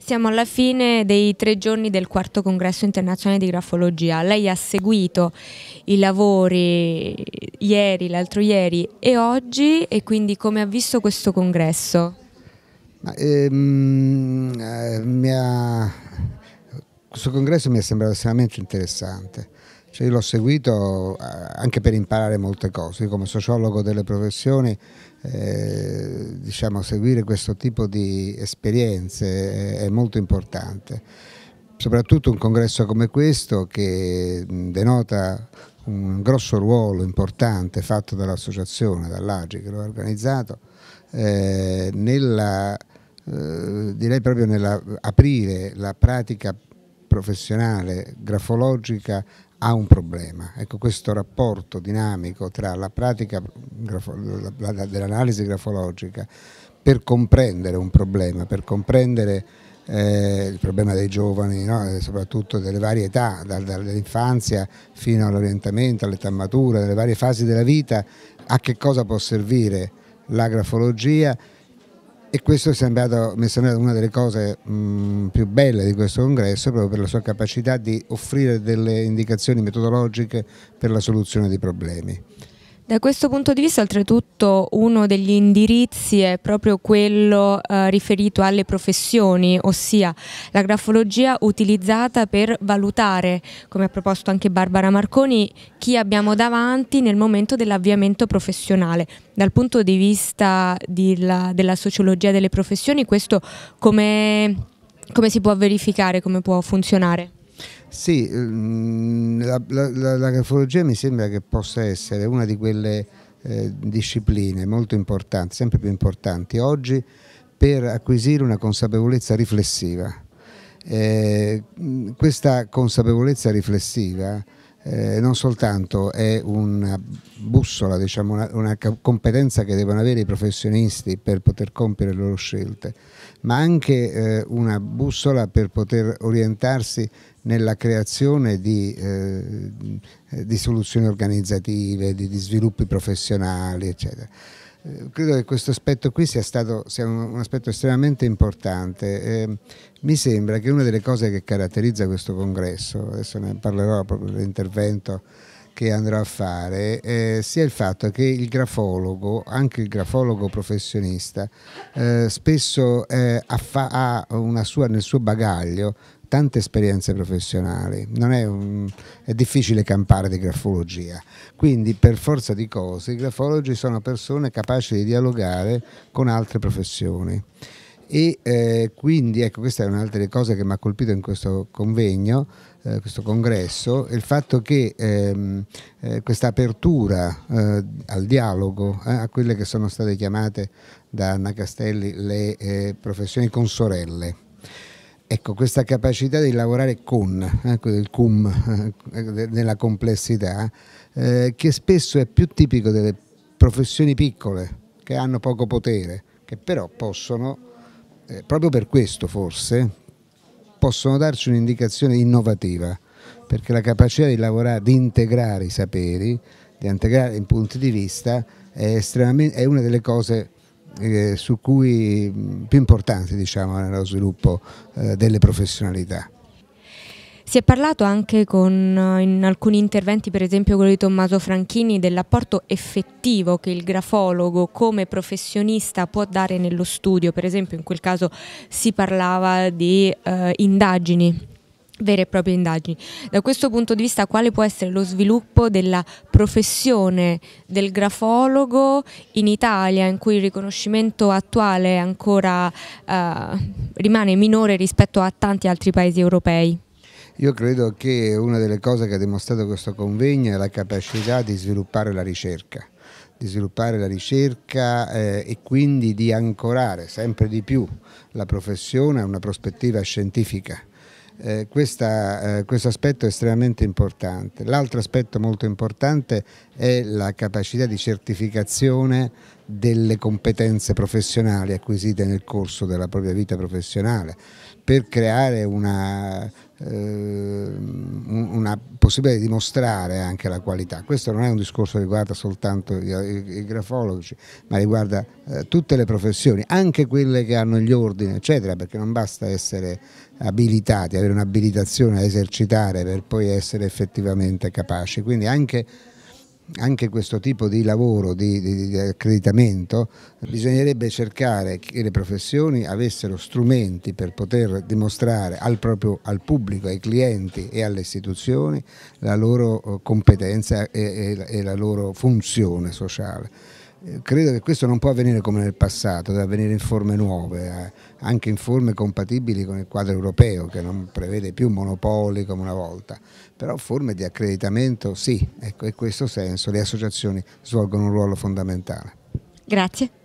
Siamo alla fine dei tre giorni del quarto congresso internazionale di grafologia. Lei ha seguito i lavori ieri, l'altro ieri e oggi e quindi come ha visto questo congresso? Ehm, eh, ha... Questo congresso mi è sembrato estremamente interessante. Cioè io l'ho seguito eh, anche per imparare molte cose, io come sociologo delle professioni eh, diciamo, seguire questo tipo di esperienze è molto importante, soprattutto un congresso come questo che denota un grosso ruolo importante fatto dall'associazione, dall'AGI che l'ha organizzato, eh, nella, eh, direi proprio nell'aprire la pratica professionale grafologica ha un problema. Ecco questo rapporto dinamico tra la pratica dell'analisi grafologica per comprendere un problema, per comprendere eh, il problema dei giovani, no? soprattutto delle varie età, dall'infanzia fino all'orientamento, all'età matura, delle varie fasi della vita, a che cosa può servire la grafologia e questo sembrato, mi è sembrato una delle cose mh, mm, più belle di questo congresso proprio per la sua capacità di offrire delle indicazioni metodologiche per la soluzione dei problemi. Da questo punto di vista, oltretutto, uno degli indirizzi è proprio quello eh, riferito alle professioni, ossia la grafologia utilizzata per valutare, come ha proposto anche Barbara Marconi, chi abbiamo davanti nel momento dell'avviamento professionale. Dal punto di vista di la, della sociologia delle professioni, questo come, come si può verificare, come può funzionare? Sì, ehm, la, la, la grafologia mi sembra che possa essere una di quelle eh, discipline molto importanti, sempre più importanti oggi per acquisire una consapevolezza riflessiva. Eh, questa consapevolezza riflessiva eh, non soltanto è una bussola, diciamo, una, una, competenza che devono avere i professionisti per poter compiere le loro scelte, ma anche eh, una bussola per poter orientarsi nella creazione di, eh, di soluzioni organizzative, di, di sviluppi professionali, eccetera. Eh, credo che questo aspetto qui sia, stato, sia un, un, aspetto estremamente importante. Eh, mi sembra che una delle cose che caratterizza questo congresso, adesso ne parlerò proprio nell'intervento che andrò a fare, eh, sia il fatto che il grafologo, anche il grafologo professionista, eh, spesso eh, ha, ha suo, nel suo bagaglio tante esperienze professionali, è, un, è, difficile campare di grafologia, quindi per forza di cose i grafologi sono persone capaci di dialogare con altre professioni e eh, quindi ecco questa è un'altra delle cose che mi ha colpito in questo convegno, eh, questo congresso, il fatto che ehm, eh, questa apertura eh, al dialogo, eh, a quelle che sono state chiamate da Anna Castelli le eh, professioni consorelle, Ecco, questa capacità di lavorare con, ecco, eh, del cum, eh, nella complessità, eh, che spesso è più tipico delle professioni piccole, che hanno poco potere, che però possono, eh, proprio per questo forse, possono darci un'indicazione innovativa, perché la capacità di lavorare, di integrare i saperi, di integrare i punti di vista, è, è una delle cose eh, cui, mm, più importanti diciamo, nello sviluppo eh, delle professionalità. Si è parlato anche con, eh, in alcuni interventi, per esempio quello di Tommaso Franchini, dell'apporto effettivo che il grafologo come professionista può dare nello studio, per esempio in quel caso si parlava di eh, indagini vere e proprie indagini. Da questo punto di vista quale può essere lo sviluppo della professione del grafologo in Italia in cui il riconoscimento attuale ancora eh, rimane minore rispetto a tanti altri paesi europei? Io credo che una delle cose che ha dimostrato questo convegno è la capacità di sviluppare la ricerca di sviluppare la ricerca eh, e quindi di ancorare sempre di più la professione a una prospettiva scientifica eh, questa, eh, questo aspetto è estremamente importante. L'altro aspetto molto importante è la capacità di certificazione delle competenze professionali acquisite nel corso della propria vita professionale per creare una, Ehm, una possibilità di dimostrare anche la qualità. Questo non è un discorso che riguarda soltanto i, grafologi, ma riguarda eh, tutte le professioni, anche quelle che hanno gli ordini, eccetera, perché non basta essere abilitati, avere un'abilitazione a esercitare per poi essere effettivamente capaci. Quindi anche anche questo tipo di lavoro, di, di, di, accreditamento, bisognerebbe cercare che le professioni avessero strumenti per poter dimostrare al, proprio, al pubblico, ai clienti e alle istituzioni la loro eh, competenza e, e, e la loro funzione sociale. Eh, credo che questo non può avvenire come nel passato, deve avvenire in forme nuove, eh, anche in forme compatibili con il quadro europeo che non prevede più monopoli come una volta, però forme di accreditamento sì, ecco in questo senso le associazioni svolgono un ruolo fondamentale. Grazie.